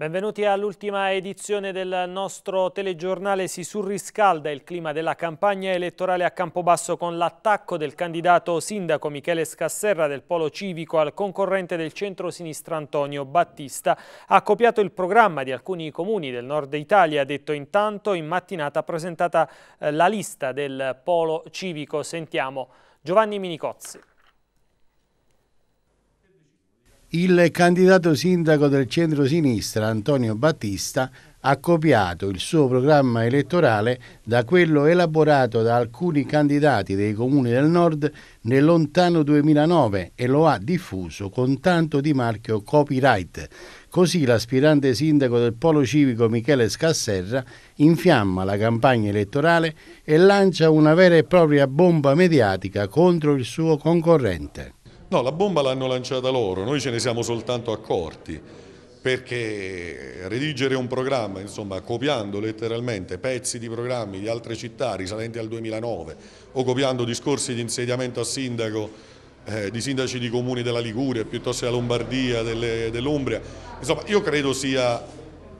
Benvenuti all'ultima edizione del nostro telegiornale. Si surriscalda il clima della campagna elettorale a Campobasso con l'attacco del candidato sindaco Michele Scasserra del Polo Civico al concorrente del centro-sinistra Antonio Battista. Ha copiato il programma di alcuni comuni del nord Italia, ha detto intanto in mattinata presentata eh, la lista del Polo Civico. Sentiamo Giovanni Minicozzi il candidato sindaco del centro-sinistra Antonio Battista ha copiato il suo programma elettorale da quello elaborato da alcuni candidati dei comuni del nord nel lontano 2009 e lo ha diffuso con tanto di marchio copyright. Così l'aspirante sindaco del Polo Civico Michele Scasserra infiamma la campagna elettorale e lancia una vera e propria bomba mediatica contro il suo concorrente. No, la bomba l'hanno lanciata loro, noi ce ne siamo soltanto accorti perché redigere un programma, insomma, copiando letteralmente pezzi di programmi di altre città risalenti al 2009 o copiando discorsi di insediamento a sindaco eh, di sindaci di comuni della Liguria piuttosto della Lombardia, dell'Umbria, insomma, io credo sia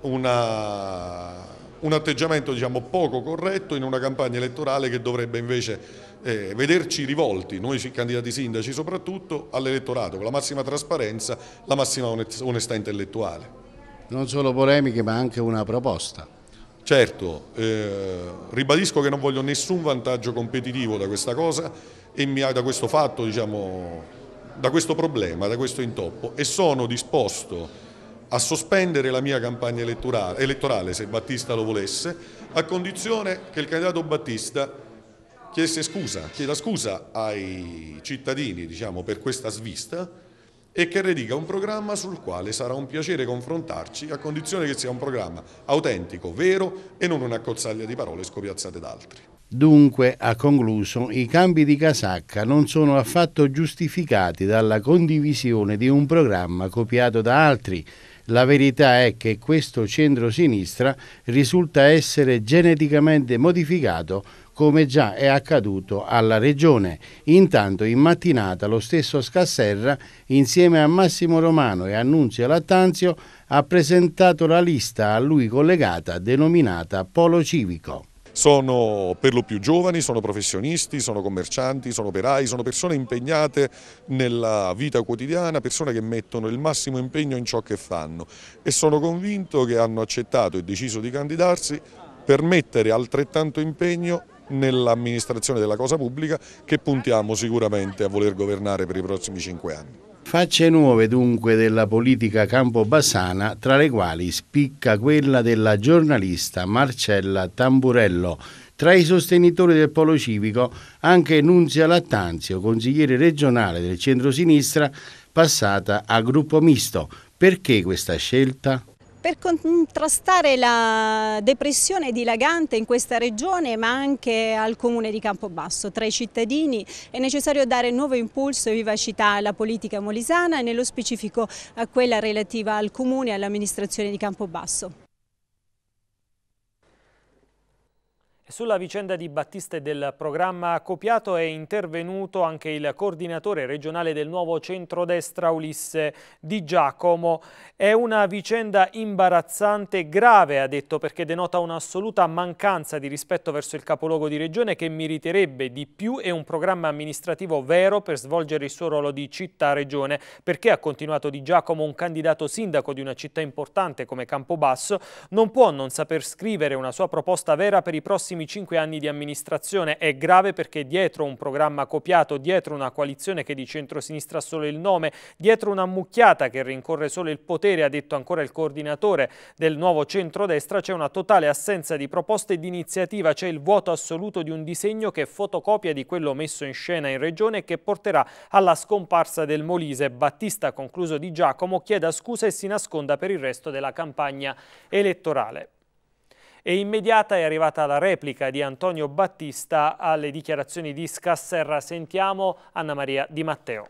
una, un atteggiamento diciamo, poco corretto in una campagna elettorale che dovrebbe invece eh, vederci rivolti, noi candidati sindaci soprattutto, all'elettorato con la massima trasparenza, la massima onestà intellettuale. Non solo polemiche ma anche una proposta. Certo, eh, ribadisco che non voglio nessun vantaggio competitivo da questa cosa e mi, da questo fatto, diciamo, da questo problema, da questo intoppo e sono disposto a sospendere la mia campagna elettorale, elettorale se Battista lo volesse, a condizione che il candidato Battista chiese scusa, chieda scusa ai cittadini diciamo, per questa svista e che rediga un programma sul quale sarà un piacere confrontarci a condizione che sia un programma autentico, vero e non una cozzaglia di parole scopiazzate da altri. Dunque, ha concluso, i cambi di casacca non sono affatto giustificati dalla condivisione di un programma copiato da altri. La verità è che questo centro-sinistra risulta essere geneticamente modificato come già è accaduto alla Regione. Intanto in mattinata lo stesso Scasserra, insieme a Massimo Romano e Annunzio Lattanzio, ha presentato la lista a lui collegata denominata Polo Civico. Sono per lo più giovani, sono professionisti, sono commercianti, sono operai, sono persone impegnate nella vita quotidiana, persone che mettono il massimo impegno in ciò che fanno e sono convinto che hanno accettato e deciso di candidarsi per mettere altrettanto impegno nell'amministrazione della cosa pubblica che puntiamo sicuramente a voler governare per i prossimi cinque anni. Facce nuove dunque della politica campobassana, tra le quali spicca quella della giornalista Marcella Tamburello. Tra i sostenitori del polo civico anche Nunzia Lattanzio, consigliere regionale del centro-sinistra, passata a gruppo misto. Perché questa scelta? Per contrastare la depressione dilagante in questa regione ma anche al comune di Campobasso tra i cittadini è necessario dare nuovo impulso e vivacità alla politica molisana e nello specifico a quella relativa al comune e all'amministrazione di Campobasso. Sulla vicenda di Battista e del programma copiato è intervenuto anche il coordinatore regionale del nuovo centrodestra Ulisse Di Giacomo. È una vicenda imbarazzante, grave ha detto, perché denota un'assoluta mancanza di rispetto verso il capoluogo di regione che meriterebbe di più e un programma amministrativo vero per svolgere il suo ruolo di città-regione. Perché, ha continuato Di Giacomo, un candidato sindaco di una città importante come Campobasso non può non saper scrivere una sua proposta vera per i prossimi primi cinque anni di amministrazione. È grave perché dietro un programma copiato, dietro una coalizione che di centrosinistra ha solo il nome, dietro una mucchiata che rincorre solo il potere, ha detto ancora il coordinatore del nuovo centrodestra, c'è una totale assenza di proposte e di iniziativa, c'è il vuoto assoluto di un disegno che è fotocopia di quello messo in scena in regione e che porterà alla scomparsa del Molise. Battista, concluso di Giacomo, chieda scusa e si nasconda per il resto della campagna elettorale. E immediata è arrivata la replica di Antonio Battista alle dichiarazioni di Scasserra. Sentiamo Anna Maria Di Matteo.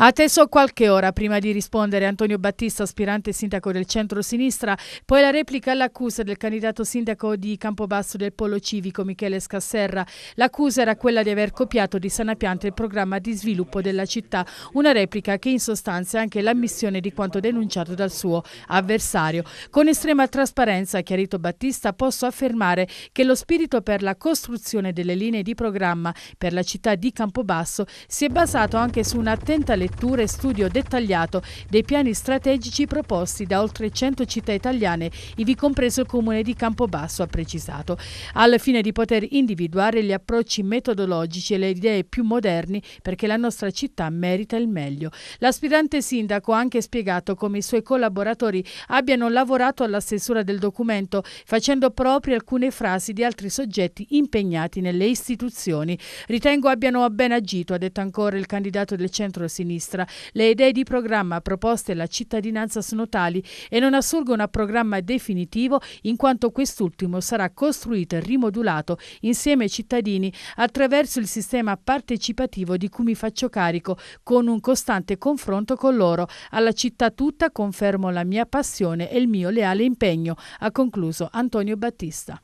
Ha atteso qualche ora prima di rispondere Antonio Battista, aspirante sindaco del centro-sinistra, poi la replica all'accusa del candidato sindaco di Campobasso del Polo Civico Michele Scasserra. L'accusa era quella di aver copiato di sana pianta il programma di sviluppo della città, una replica che in sostanza è anche l'ammissione di quanto denunciato dal suo avversario. Con estrema trasparenza, chiarito Battista, posso affermare che lo spirito per la costruzione delle linee di programma per la città di Campobasso si è basato anche su un'attenta lettura e studio dettagliato dei piani strategici proposti da oltre 100 città italiane, ivi compreso il comune di Campobasso, ha precisato, al fine di poter individuare gli approcci metodologici e le idee più moderni perché la nostra città merita il meglio. L'aspirante sindaco ha anche spiegato come i suoi collaboratori abbiano lavorato alla stesura del documento, facendo proprie alcune frasi di altri soggetti impegnati nelle istituzioni. Ritengo abbiano ben agito, ha detto ancora il candidato del centro sindaco sinistra. Le idee di programma proposte alla cittadinanza sono tali e non assurgono a programma definitivo in quanto quest'ultimo sarà costruito e rimodulato insieme ai cittadini attraverso il sistema partecipativo di cui mi faccio carico con un costante confronto con loro. Alla città tutta confermo la mia passione e il mio leale impegno, ha concluso Antonio Battista.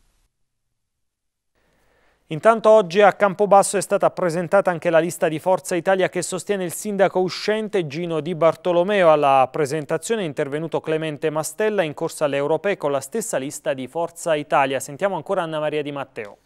Intanto oggi a Campobasso è stata presentata anche la lista di Forza Italia che sostiene il sindaco uscente Gino Di Bartolomeo. Alla presentazione è intervenuto Clemente Mastella in corsa alle europee con la stessa lista di Forza Italia. Sentiamo ancora Anna Maria Di Matteo.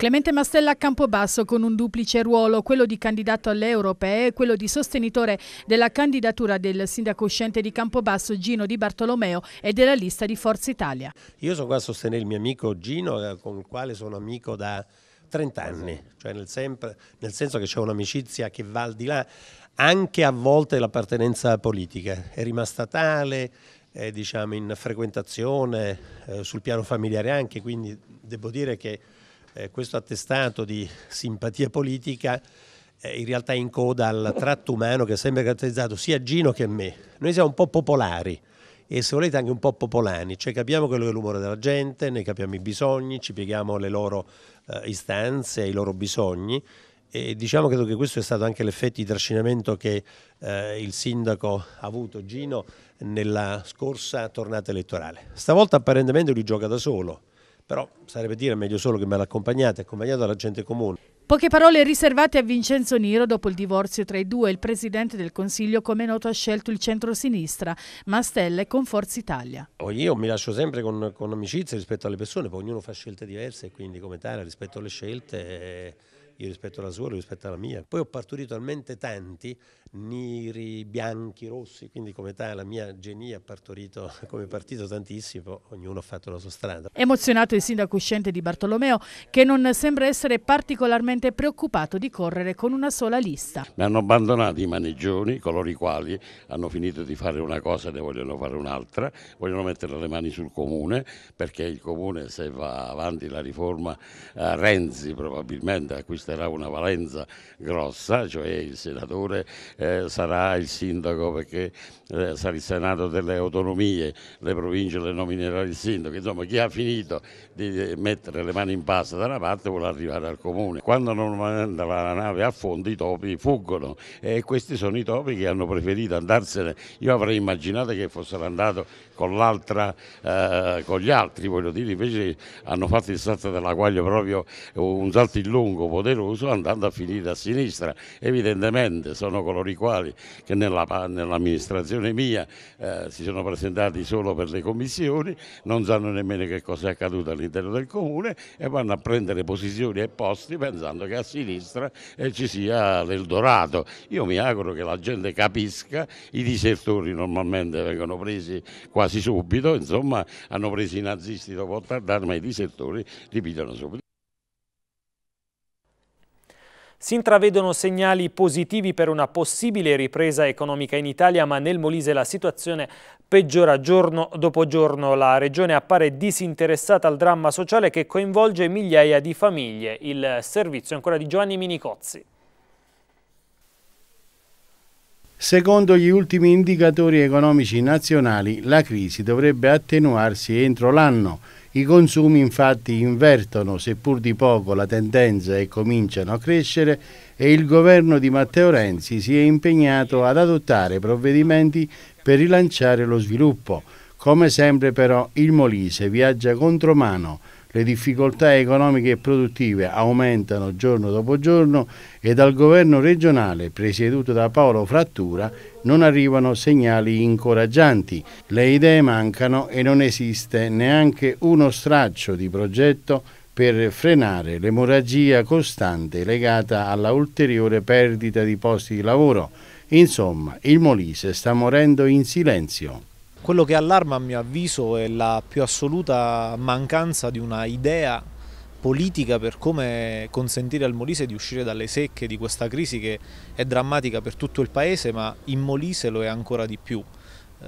Clemente Mastella a Campobasso con un duplice ruolo, quello di candidato alle europee e quello di sostenitore della candidatura del sindaco uscente di Campobasso Gino Di Bartolomeo e della lista di Forza Italia. Io sono qua a sostenere il mio amico Gino eh, con il quale sono amico da 30 anni, cioè nel, sempre, nel senso che c'è un'amicizia che va al di là anche a volte l'appartenenza politica, è rimasta tale, è diciamo in frequentazione, eh, sul piano familiare anche, quindi devo dire che eh, questo attestato di simpatia politica eh, in realtà in coda al tratto umano che è sempre caratterizzato sia Gino che me. Noi siamo un po' popolari e se volete anche un po' popolani, cioè capiamo quello che è l'umore della gente, ne capiamo i bisogni, ci pieghiamo alle loro eh, istanze, ai loro bisogni e diciamo credo che questo è stato anche l'effetto di trascinamento che eh, il sindaco ha avuto Gino nella scorsa tornata elettorale. Stavolta apparentemente lui gioca da solo, però sarebbe dire meglio solo che me l'accompagnate, accompagnato dalla gente comune. Poche parole riservate a Vincenzo Niro dopo il divorzio tra i due. Il presidente del Consiglio, come noto, ha scelto il centro-sinistra, Mastella con Forza Italia. Oh, io mi lascio sempre con, con amicizia rispetto alle persone, poi ognuno fa scelte diverse, e quindi come tale rispetto alle scelte, eh, io rispetto la sua, io rispetto la mia. Poi ho partorito talmente tanti neri, bianchi, rossi, quindi come tale la mia genia ha partorito come partito tantissimo, ognuno ha fatto la sua strada. Emozionato il sindaco uscente di Bartolomeo che non sembra essere particolarmente preoccupato di correre con una sola lista. Mi hanno abbandonato i maneggioni, coloro i quali hanno finito di fare una cosa e ne vogliono fare un'altra, vogliono mettere le mani sul comune perché il comune se va avanti la riforma eh, Renzi probabilmente acquisterà una valenza grossa, cioè il senatore eh, sarà il sindaco perché eh, sarà il Senato delle autonomie, le province le nominerà il sindaco, insomma chi ha finito di eh, mettere le mani in pasta da una parte vuole arrivare al comune. Quando non manda la nave a fondo i topi fuggono e questi sono i topi che hanno preferito andarsene, io avrei immaginato che fossero andati con eh, con gli altri voglio dire, invece hanno fatto il salto della guaglia proprio un salto in lungo poderoso andando a finire a sinistra, evidentemente sono colori i quali che nella, nell'amministrazione mia eh, si sono presentati solo per le commissioni, non sanno nemmeno che cosa è accaduto all'interno del comune e vanno a prendere posizioni e posti pensando che a sinistra eh, ci sia l'Eldorato. Io mi auguro che la gente capisca, i disertori normalmente vengono presi quasi subito, insomma hanno preso i nazisti dopo 80 anni, ma i disertori li pigliano subito. Si intravedono segnali positivi per una possibile ripresa economica in Italia, ma nel Molise la situazione peggiora giorno dopo giorno. La regione appare disinteressata al dramma sociale che coinvolge migliaia di famiglie. Il servizio è ancora di Giovanni Minicozzi. Secondo gli ultimi indicatori economici nazionali, la crisi dovrebbe attenuarsi entro l'anno. I consumi infatti invertono, seppur di poco, la tendenza e cominciano a crescere e il governo di Matteo Renzi si è impegnato ad adottare provvedimenti per rilanciare lo sviluppo. Come sempre però il Molise viaggia contromano le difficoltà economiche e produttive aumentano giorno dopo giorno e dal governo regionale, presieduto da Paolo Frattura, non arrivano segnali incoraggianti. Le idee mancano e non esiste neanche uno straccio di progetto per frenare l'emorragia costante legata alla ulteriore perdita di posti di lavoro. Insomma, il Molise sta morendo in silenzio. Quello che allarma a mio avviso è la più assoluta mancanza di una idea politica per come consentire al Molise di uscire dalle secche di questa crisi che è drammatica per tutto il paese ma in Molise lo è ancora di più. Eh,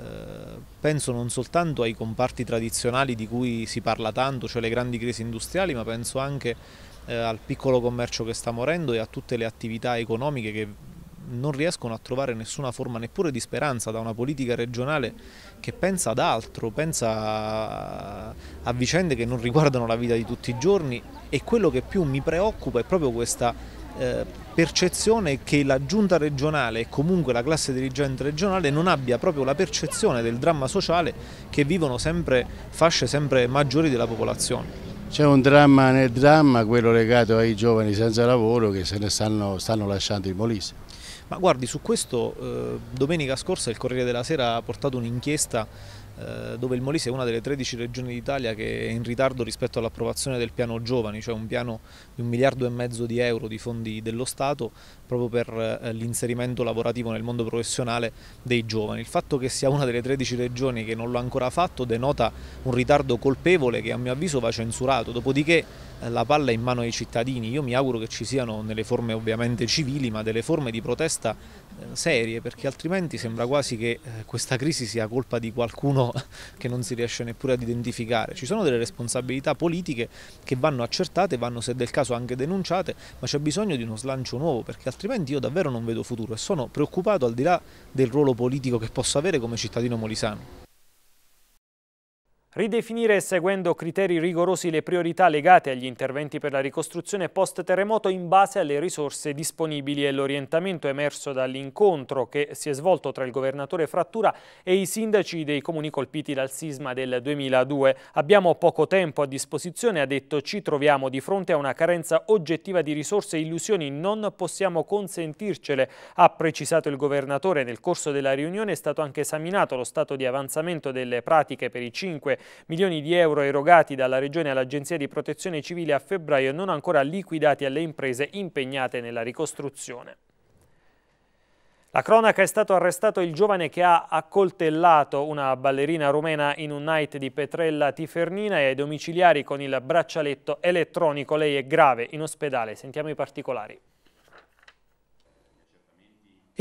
penso non soltanto ai comparti tradizionali di cui si parla tanto, cioè le grandi crisi industriali, ma penso anche eh, al piccolo commercio che sta morendo e a tutte le attività economiche che non riescono a trovare nessuna forma neppure di speranza da una politica regionale che pensa ad altro, pensa a vicende che non riguardano la vita di tutti i giorni e quello che più mi preoccupa è proprio questa eh, percezione che la giunta regionale e comunque la classe dirigente regionale non abbia proprio la percezione del dramma sociale che vivono sempre fasce sempre maggiori della popolazione. C'è un dramma nel dramma, quello legato ai giovani senza lavoro che se ne stanno, stanno lasciando in molise. Ma guardi, su questo eh, domenica scorsa il Corriere della Sera ha portato un'inchiesta eh, dove il Molise è una delle 13 regioni d'Italia che è in ritardo rispetto all'approvazione del piano giovani, cioè un piano di un miliardo e mezzo di euro di fondi dello Stato proprio per eh, l'inserimento lavorativo nel mondo professionale dei giovani. Il fatto che sia una delle 13 regioni che non l'ha ancora fatto denota un ritardo colpevole che a mio avviso va censurato, dopodiché la palla è in mano ai cittadini. Io mi auguro che ci siano, nelle forme ovviamente civili, ma delle forme di protesta eh, serie, perché altrimenti sembra quasi che eh, questa crisi sia colpa di qualcuno che non si riesce neppure ad identificare. Ci sono delle responsabilità politiche che vanno accertate, vanno se del caso anche denunciate, ma c'è bisogno di uno slancio nuovo, perché altrimenti io davvero non vedo futuro e sono preoccupato al di là del ruolo politico che posso avere come cittadino molisano. Ridefinire seguendo criteri rigorosi le priorità legate agli interventi per la ricostruzione post-terremoto in base alle risorse disponibili è l'orientamento emerso dall'incontro che si è svolto tra il governatore Frattura e i sindaci dei comuni colpiti dal sisma del 2002. Abbiamo poco tempo a disposizione, ha detto, ci troviamo di fronte a una carenza oggettiva di risorse e illusioni, non possiamo consentircele, ha precisato il governatore. Nel corso della riunione è stato anche esaminato lo stato di avanzamento delle pratiche per i cinque milioni di euro erogati dalla Regione all'Agenzia di Protezione Civile a febbraio non ancora liquidati alle imprese impegnate nella ricostruzione. La cronaca è stato arrestato il giovane che ha accoltellato una ballerina rumena in un night di Petrella Tifernina e ai domiciliari con il braccialetto elettronico. Lei è grave in ospedale. Sentiamo i particolari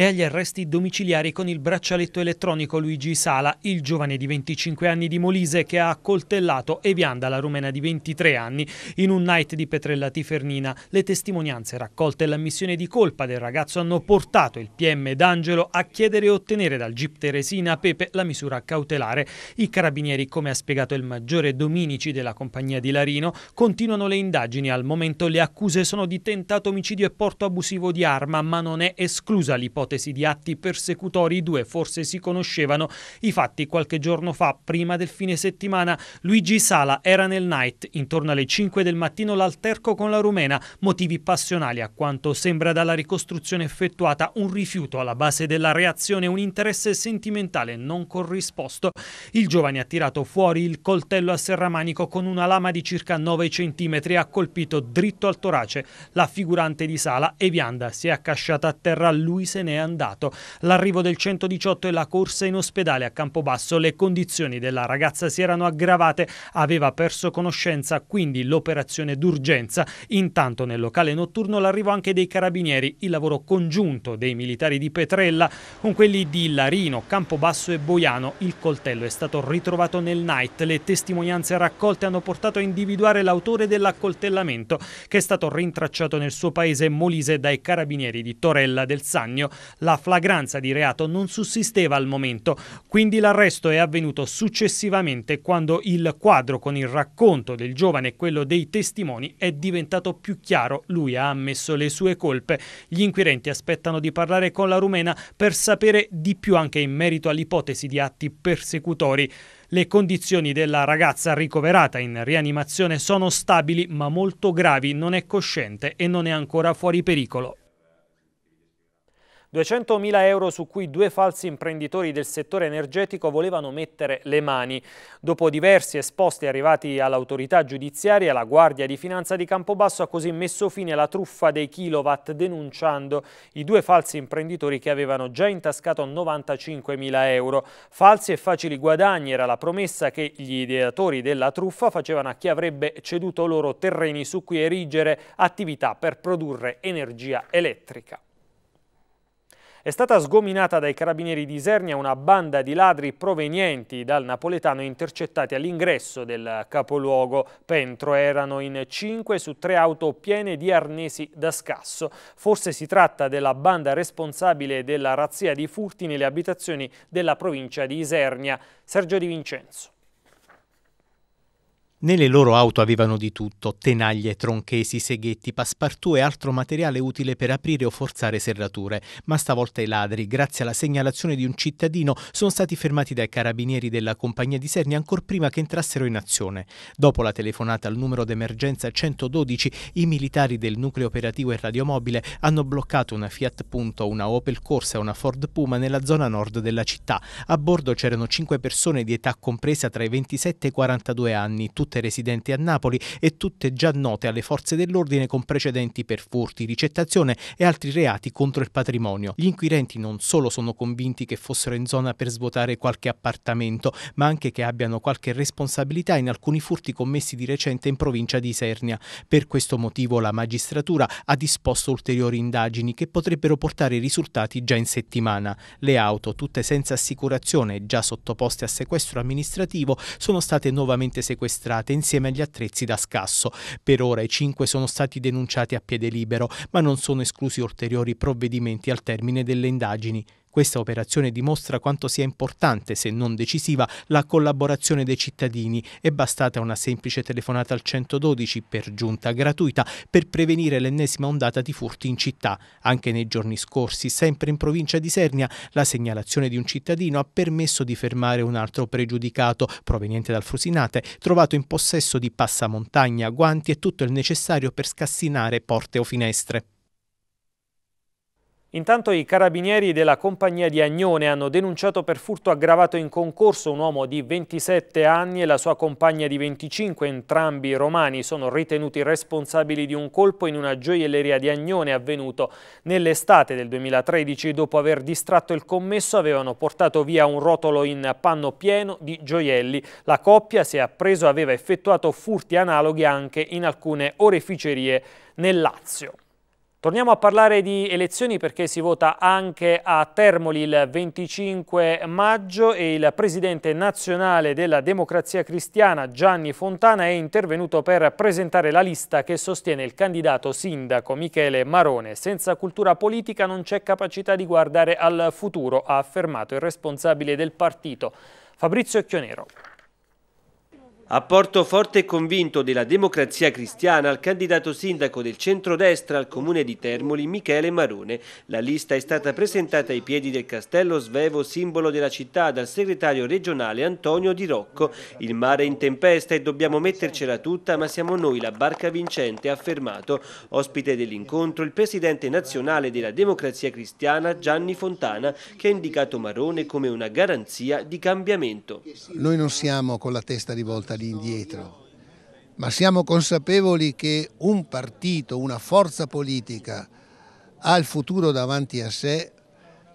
e agli arresti domiciliari con il braccialetto elettronico Luigi Sala, il giovane di 25 anni di Molise che ha accoltellato Evianda, la rumena di 23 anni, in un night di Petrella Tifernina. Le testimonianze raccolte e l'ammissione di colpa del ragazzo hanno portato il PM D'Angelo a chiedere e ottenere dal GIP Teresina Pepe la misura cautelare. I carabinieri, come ha spiegato il maggiore Dominici della compagnia di Larino, continuano le indagini. Al momento le accuse sono di tentato omicidio e porto abusivo di arma, ma non è esclusa l'ipotesi ipotesi di atti persecutori, i due forse si conoscevano. I fatti qualche giorno fa, prima del fine settimana, Luigi Sala era nel night. Intorno alle 5 del mattino l'alterco con la rumena, motivi passionali a quanto sembra dalla ricostruzione effettuata, un rifiuto alla base della reazione, un interesse sentimentale non corrisposto. Il giovane ha tirato fuori il coltello a serramanico con una lama di circa 9 cm e ha colpito dritto al torace la figurante di Sala e Vianda si è accasciata a terra, lui se ne ne è andato. L'arrivo del 118 e la corsa in ospedale a Campobasso, le condizioni della ragazza si erano aggravate, aveva perso conoscenza, quindi l'operazione d'urgenza. Intanto nel locale notturno l'arrivo anche dei carabinieri, il lavoro congiunto dei militari di Petrella con quelli di Larino, Campobasso e Boiano. Il coltello è stato ritrovato nel night. Le testimonianze raccolte hanno portato a individuare l'autore dell'accoltellamento che è stato rintracciato nel suo paese Molise dai carabinieri di Torella del Sannio. La flagranza di reato non sussisteva al momento, quindi l'arresto è avvenuto successivamente quando il quadro con il racconto del giovane e quello dei testimoni è diventato più chiaro. Lui ha ammesso le sue colpe. Gli inquirenti aspettano di parlare con la rumena per sapere di più anche in merito all'ipotesi di atti persecutori. Le condizioni della ragazza ricoverata in rianimazione sono stabili ma molto gravi, non è cosciente e non è ancora fuori pericolo. 200.000 euro su cui due falsi imprenditori del settore energetico volevano mettere le mani. Dopo diversi esposti arrivati all'autorità giudiziaria, la Guardia di Finanza di Campobasso ha così messo fine alla truffa dei kilowatt denunciando i due falsi imprenditori che avevano già intascato 95.000 euro. Falsi e facili guadagni era la promessa che gli ideatori della truffa facevano a chi avrebbe ceduto loro terreni su cui erigere attività per produrre energia elettrica. È stata sgominata dai carabinieri di Isernia una banda di ladri provenienti dal napoletano intercettati all'ingresso del capoluogo Pentro. Erano in 5 su 3 auto piene di arnesi da scasso. Forse si tratta della banda responsabile della razzia di furti nelle abitazioni della provincia di Isernia. Sergio Di Vincenzo. Nelle loro auto avevano di tutto, tenaglie, tronchesi, seghetti, passepartout e altro materiale utile per aprire o forzare serrature, ma stavolta i ladri, grazie alla segnalazione di un cittadino, sono stati fermati dai carabinieri della compagnia di Serni ancora prima che entrassero in azione. Dopo la telefonata al numero d'emergenza 112, i militari del nucleo operativo e radiomobile hanno bloccato una Fiat Punto, una Opel Corsa e una Ford Puma nella zona nord della città. A bordo c'erano cinque persone di età compresa tra i 27 e i 42 anni, tutte tutte residenti a Napoli e tutte già note alle forze dell'ordine con precedenti per furti, ricettazione e altri reati contro il patrimonio. Gli inquirenti non solo sono convinti che fossero in zona per svuotare qualche appartamento, ma anche che abbiano qualche responsabilità in alcuni furti commessi di recente in provincia di Isernia. Per questo motivo la magistratura ha disposto ulteriori indagini che potrebbero portare risultati già in settimana. Le auto, tutte senza assicurazione e già sottoposte a sequestro amministrativo, sono state nuovamente sequestrate sbarcate insieme agli attrezzi da scasso. Per ora i cinque sono stati denunciati a piede libero, ma non sono esclusi ulteriori provvedimenti al termine delle indagini. Questa operazione dimostra quanto sia importante, se non decisiva, la collaborazione dei cittadini. È bastata una semplice telefonata al 112, per giunta gratuita, per prevenire l'ennesima ondata di furti in città. Anche nei giorni scorsi, sempre in provincia di Sernia, la segnalazione di un cittadino ha permesso di fermare un altro pregiudicato, proveniente dal Frusinate, trovato in possesso di passamontagna, guanti e tutto il necessario per scassinare porte o finestre. Intanto i carabinieri della compagnia di Agnone hanno denunciato per furto aggravato in concorso un uomo di 27 anni e la sua compagna di 25, entrambi romani, sono ritenuti responsabili di un colpo in una gioielleria di Agnone avvenuto nell'estate del 2013. Dopo aver distratto il commesso avevano portato via un rotolo in panno pieno di gioielli. La coppia, si è appreso, aveva effettuato furti analoghi anche in alcune oreficerie nel Lazio. Torniamo a parlare di elezioni perché si vota anche a Termoli il 25 maggio e il presidente nazionale della Democrazia Cristiana Gianni Fontana è intervenuto per presentare la lista che sostiene il candidato sindaco Michele Marone. Senza cultura politica non c'è capacità di guardare al futuro, ha affermato il responsabile del partito Fabrizio Chionero. Apporto forte e convinto della democrazia cristiana al candidato sindaco del centrodestra al comune di Termoli, Michele Marone. La lista è stata presentata ai piedi del castello svevo, simbolo della città, dal segretario regionale Antonio Di Rocco. Il mare è in tempesta e dobbiamo mettercela tutta, ma siamo noi la barca vincente, ha affermato. Ospite dell'incontro il presidente nazionale della democrazia cristiana Gianni Fontana, che ha indicato Marone come una garanzia di cambiamento. Noi non siamo con la testa rivolta di indietro, ma siamo consapevoli che un partito, una forza politica ha il futuro davanti a sé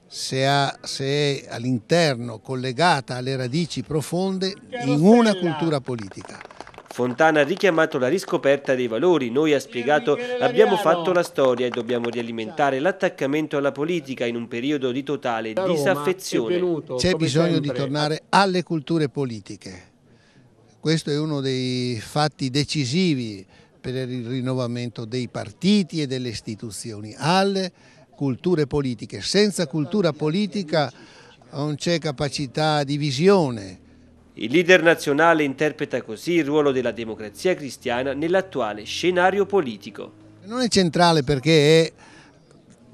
se, ha, se è all'interno collegata alle radici profonde in una cultura politica. Fontana ha richiamato la riscoperta dei valori, noi ha spiegato abbiamo fatto la storia e dobbiamo rialimentare l'attaccamento alla politica in un periodo di totale disaffezione. C'è bisogno di tornare alle culture politiche, questo è uno dei fatti decisivi per il rinnovamento dei partiti e delle istituzioni, alle culture politiche. Senza cultura politica non c'è capacità di visione. Il leader nazionale interpreta così il ruolo della democrazia cristiana nell'attuale scenario politico. Non è centrale perché è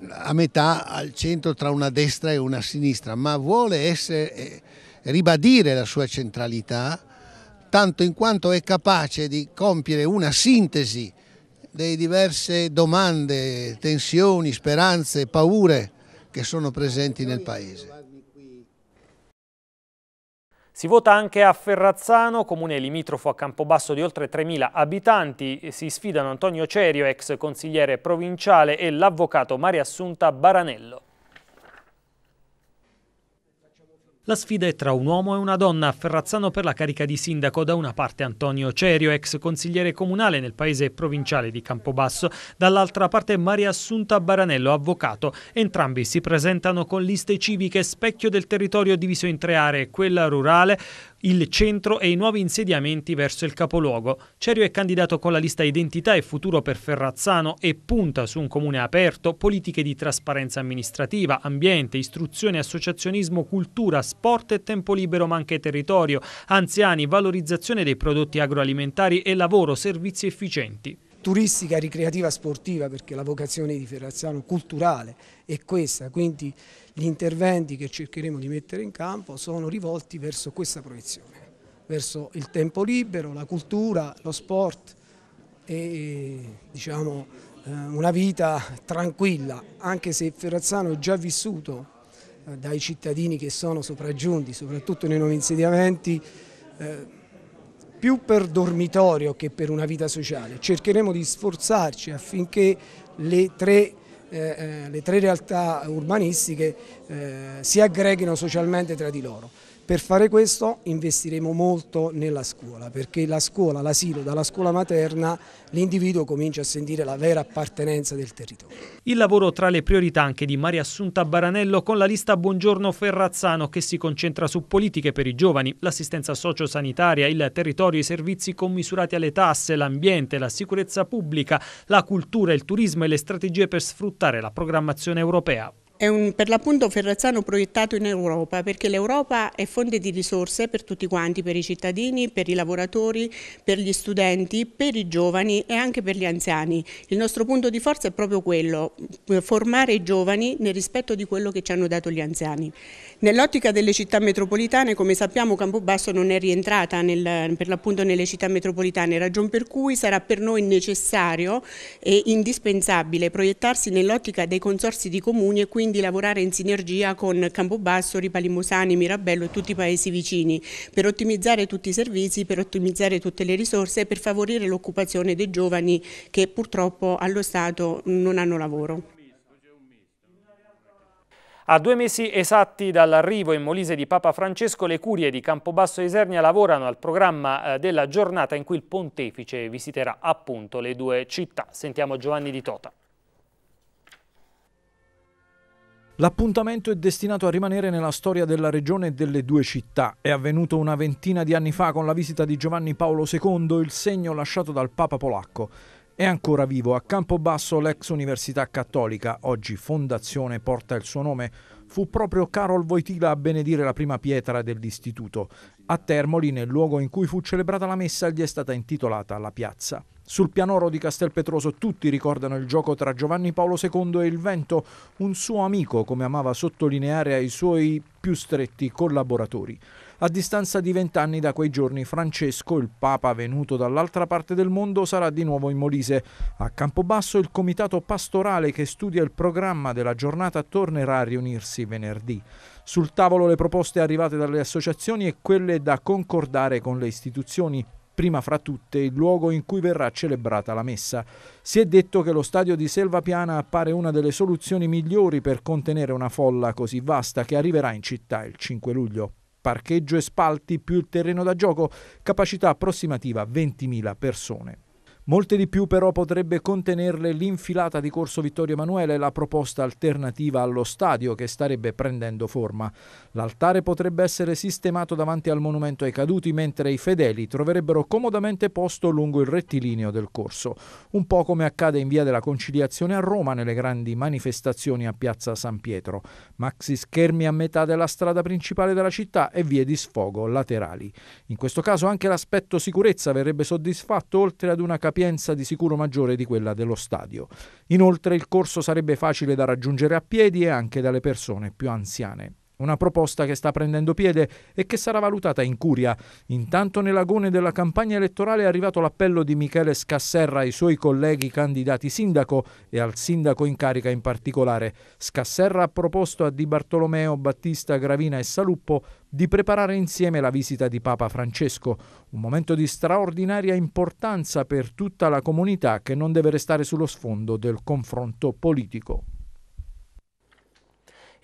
a metà, al centro tra una destra e una sinistra, ma vuole essere, eh, ribadire la sua centralità tanto in quanto è capace di compiere una sintesi delle diverse domande, tensioni, speranze, paure che sono presenti nel Paese. Si vota anche a Ferrazzano, comune limitrofo a Campobasso di oltre 3.000 abitanti. Si sfidano Antonio Cerio, ex consigliere provinciale, e l'avvocato Maria Assunta Baranello. La sfida è tra un uomo e una donna, a Ferrazzano per la carica di sindaco, da una parte Antonio Cerio, ex consigliere comunale nel paese provinciale di Campobasso, dall'altra parte Maria Assunta Baranello, avvocato. Entrambi si presentano con liste civiche, specchio del territorio diviso in tre aree, quella rurale, il centro e i nuovi insediamenti verso il capoluogo. Cerio è candidato con la lista Identità e Futuro per Ferrazzano e punta su un comune aperto, politiche di trasparenza amministrativa, ambiente, istruzione, associazionismo, cultura, sport e tempo libero ma anche territorio, anziani, valorizzazione dei prodotti agroalimentari e lavoro, servizi efficienti turistica, ricreativa, sportiva, perché la vocazione di Ferrazzano culturale è questa, quindi gli interventi che cercheremo di mettere in campo sono rivolti verso questa proiezione, verso il tempo libero, la cultura, lo sport e diciamo, eh, una vita tranquilla, anche se Ferrazzano è già vissuto eh, dai cittadini che sono sopraggiunti, soprattutto nei nuovi insediamenti, eh, più per dormitorio che per una vita sociale. Cercheremo di sforzarci affinché le tre eh, eh, le tre realtà urbanistiche eh, si aggreghino socialmente tra di loro. Per fare questo investiremo molto nella scuola, perché la scuola, l'asilo, dalla scuola materna l'individuo comincia a sentire la vera appartenenza del territorio. Il lavoro tra le priorità anche di Maria Assunta Baranello con la lista Buongiorno Ferrazzano che si concentra su politiche per i giovani, l'assistenza sociosanitaria, il territorio, i servizi commisurati alle tasse, l'ambiente, la sicurezza pubblica, la cultura, il turismo e le strategie per sfruttare la programmazione europea è un, per l'appunto Ferrazzano proiettato in Europa perché l'Europa è fonte di risorse per tutti quanti, per i cittadini, per i lavoratori, per gli studenti, per i giovani e anche per gli anziani. Il nostro punto di forza è proprio quello, formare i giovani nel rispetto di quello che ci hanno dato gli anziani. Nell'ottica delle città metropolitane, come sappiamo, Campobasso non è rientrata nel, per l'appunto nelle città metropolitane, ragion per cui sarà per noi necessario e indispensabile proiettarsi nell'ottica dei consorsi di comuni e quindi quindi lavorare in sinergia con Campobasso, Ripalimosani, Mirabello e tutti i paesi vicini per ottimizzare tutti i servizi, per ottimizzare tutte le risorse e per favorire l'occupazione dei giovani che purtroppo allo Stato non hanno lavoro. A due mesi esatti dall'arrivo in Molise di Papa Francesco, le curie di Campobasso e Isernia lavorano al programma eh, della giornata in cui il pontefice visiterà appunto le due città. Sentiamo Giovanni Di Tota. L'appuntamento è destinato a rimanere nella storia della regione e delle due città. È avvenuto una ventina di anni fa con la visita di Giovanni Paolo II, il segno lasciato dal Papa polacco. È ancora vivo a Campobasso l'ex Università Cattolica, oggi fondazione porta il suo nome. Fu proprio Carol Voitila a benedire la prima pietra dell'istituto. A Termoli, nel luogo in cui fu celebrata la messa, gli è stata intitolata la piazza. Sul pianoro di Castelpetroso tutti ricordano il gioco tra Giovanni Paolo II e il vento, un suo amico, come amava sottolineare ai suoi più stretti collaboratori. A distanza di vent'anni da quei giorni, Francesco, il Papa venuto dall'altra parte del mondo, sarà di nuovo in Molise. A Campobasso il comitato pastorale che studia il programma della giornata tornerà a riunirsi venerdì. Sul tavolo le proposte arrivate dalle associazioni e quelle da concordare con le istituzioni prima fra tutte il luogo in cui verrà celebrata la messa. Si è detto che lo stadio di Selvapiana appare una delle soluzioni migliori per contenere una folla così vasta che arriverà in città il 5 luglio. Parcheggio e spalti più il terreno da gioco, capacità approssimativa 20.000 persone. Molte di più però potrebbe contenerle l'infilata di Corso Vittorio Emanuele, e la proposta alternativa allo stadio che starebbe prendendo forma. L'altare potrebbe essere sistemato davanti al monumento ai caduti, mentre i fedeli troverebbero comodamente posto lungo il rettilineo del corso, un po' come accade in via della Conciliazione a Roma nelle grandi manifestazioni a piazza San Pietro. Maxi schermi a metà della strada principale della città e vie di sfogo laterali. In questo caso anche l'aspetto sicurezza verrebbe soddisfatto oltre ad una capacità capienza di sicuro maggiore di quella dello stadio. Inoltre il corso sarebbe facile da raggiungere a piedi e anche dalle persone più anziane. Una proposta che sta prendendo piede e che sarà valutata in curia. Intanto nell'agone della campagna elettorale è arrivato l'appello di Michele Scasserra ai suoi colleghi candidati sindaco e al sindaco in carica in particolare. Scasserra ha proposto a Di Bartolomeo, Battista, Gravina e Saluppo di preparare insieme la visita di Papa Francesco, un momento di straordinaria importanza per tutta la comunità che non deve restare sullo sfondo del confronto politico.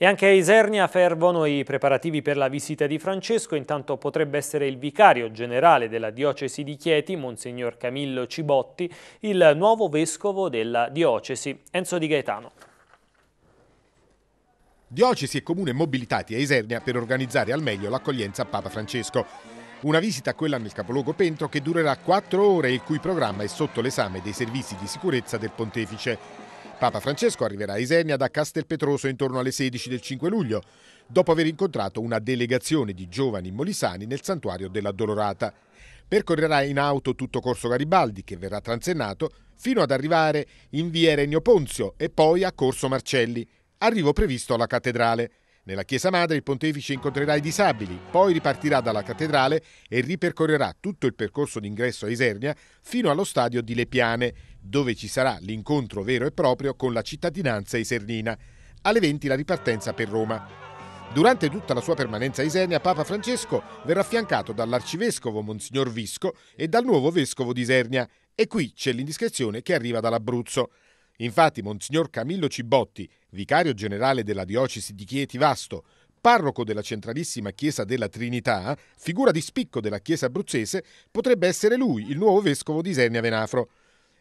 E anche a Isernia fervono i preparativi per la visita di Francesco, intanto potrebbe essere il vicario generale della diocesi di Chieti, Monsignor Camillo Cibotti, il nuovo vescovo della diocesi, Enzo Di Gaetano. Diocesi e Comune mobilitati a Isernia per organizzare al meglio l'accoglienza a Papa Francesco. Una visita a quella nel capoluogo Pentro che durerà quattro ore e il cui programma è sotto l'esame dei servizi di sicurezza del pontefice. Papa Francesco arriverà a Isernia da Castelpetroso intorno alle 16 del 5 luglio, dopo aver incontrato una delegazione di giovani molisani nel santuario della Dolorata. Percorrerà in auto tutto Corso Garibaldi, che verrà transennato, fino ad arrivare in via Regno Ponzio e poi a Corso Marcelli, arrivo previsto alla cattedrale. Nella Chiesa Madre il pontefice incontrerà i disabili, poi ripartirà dalla cattedrale e ripercorrerà tutto il percorso d'ingresso a Isernia fino allo stadio di Le Piane, dove ci sarà l'incontro vero e proprio con la cittadinanza isernina. Alle 20 la ripartenza per Roma. Durante tutta la sua permanenza a Isenia, Papa Francesco verrà affiancato dall'arcivescovo Monsignor Visco e dal nuovo vescovo di Isernia. E qui c'è l'indiscrezione che arriva dall'Abruzzo. Infatti, Monsignor Camillo Cibotti, vicario generale della diocesi di Chieti Vasto, parroco della centralissima chiesa della Trinità, figura di spicco della chiesa abruzzese, potrebbe essere lui il nuovo vescovo di Isernia Venafro.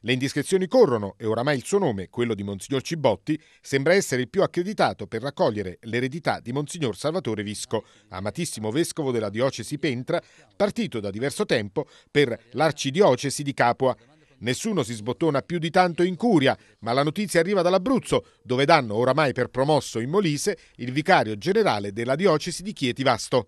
Le indiscrezioni corrono e oramai il suo nome, quello di Monsignor Cibotti, sembra essere il più accreditato per raccogliere l'eredità di Monsignor Salvatore Visco, amatissimo vescovo della diocesi Pentra, partito da diverso tempo per l'arcidiocesi di Capua. Nessuno si sbottona più di tanto in curia, ma la notizia arriva dall'Abruzzo, dove danno oramai per promosso in Molise il vicario generale della diocesi di Chieti Vasto.